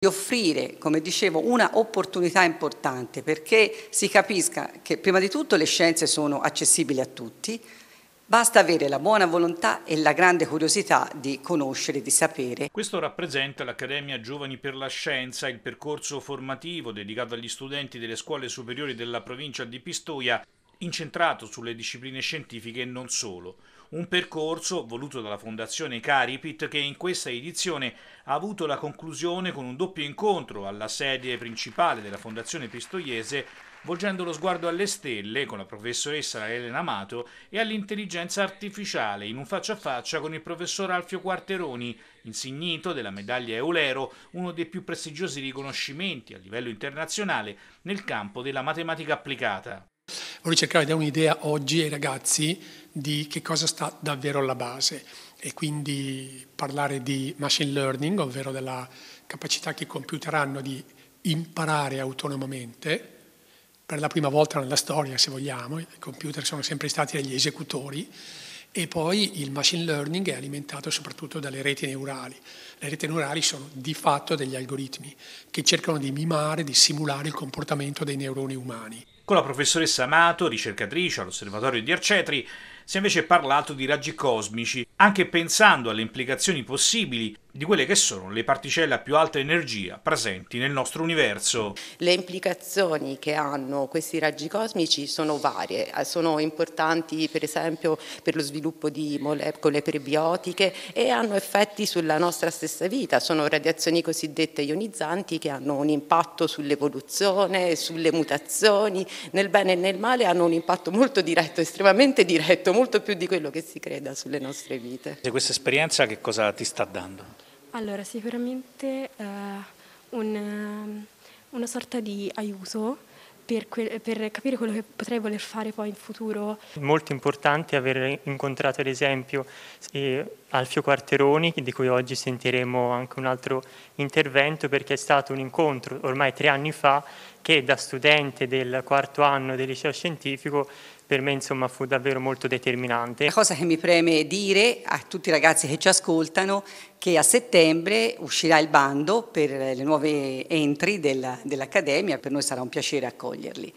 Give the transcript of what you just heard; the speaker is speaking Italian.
di offrire, come dicevo, una opportunità importante perché si capisca che prima di tutto le scienze sono accessibili a tutti, Basta avere la buona volontà e la grande curiosità di conoscere, di sapere. Questo rappresenta l'Accademia Giovani per la Scienza, il percorso formativo dedicato agli studenti delle scuole superiori della provincia di Pistoia incentrato sulle discipline scientifiche e non solo. Un percorso voluto dalla Fondazione Caripit che in questa edizione ha avuto la conclusione con un doppio incontro alla sede principale della Fondazione Pistoiese, volgendo lo sguardo alle stelle con la professoressa Elena Amato e all'intelligenza artificiale in un faccia a faccia con il professor Alfio Quarteroni, insignito della medaglia Eulero, uno dei più prestigiosi riconoscimenti a livello internazionale nel campo della matematica applicata. Vorrei cercare di dare un'idea oggi ai ragazzi di che cosa sta davvero alla base e quindi parlare di machine learning, ovvero della capacità che i computer hanno di imparare autonomamente. Per la prima volta nella storia, se vogliamo, i computer sono sempre stati degli esecutori e poi il machine learning è alimentato soprattutto dalle reti neurali. Le reti neurali sono di fatto degli algoritmi che cercano di mimare, di simulare il comportamento dei neuroni umani. Con la professoressa Amato, ricercatrice all'osservatorio di Arcetri, si è invece parlato di raggi cosmici, anche pensando alle implicazioni possibili di quelle che sono le particelle a più alta energia presenti nel nostro universo. Le implicazioni che hanno questi raggi cosmici sono varie, eh, sono importanti per esempio per lo sviluppo di molecole prebiotiche e hanno effetti sulla nostra stessa vita, sono radiazioni cosiddette ionizzanti che hanno un impatto sull'evoluzione, sulle mutazioni, nel bene e nel male hanno un impatto molto diretto, estremamente diretto, molto più di quello che si creda sulle nostre vite. E questa esperienza che cosa ti sta dando? Allora, sicuramente eh, un, ehm, una sorta di aiuto per, per, capire quello che potrei voler fare poi in futuro. Molto importante aver incontrato ad esempio eh, Alfio Quarteroni, di cui oggi sentiremo anche un altro intervento, perché è stato un incontro ormai tre anni fa che da studente del quarto anno del liceo scientifico per me insomma fu davvero molto determinante. La cosa che mi preme dire a tutti i ragazzi che ci ascoltano che a settembre uscirà il bando per le nuove entry dell'Accademia, per noi sarà un piacere accoglierli.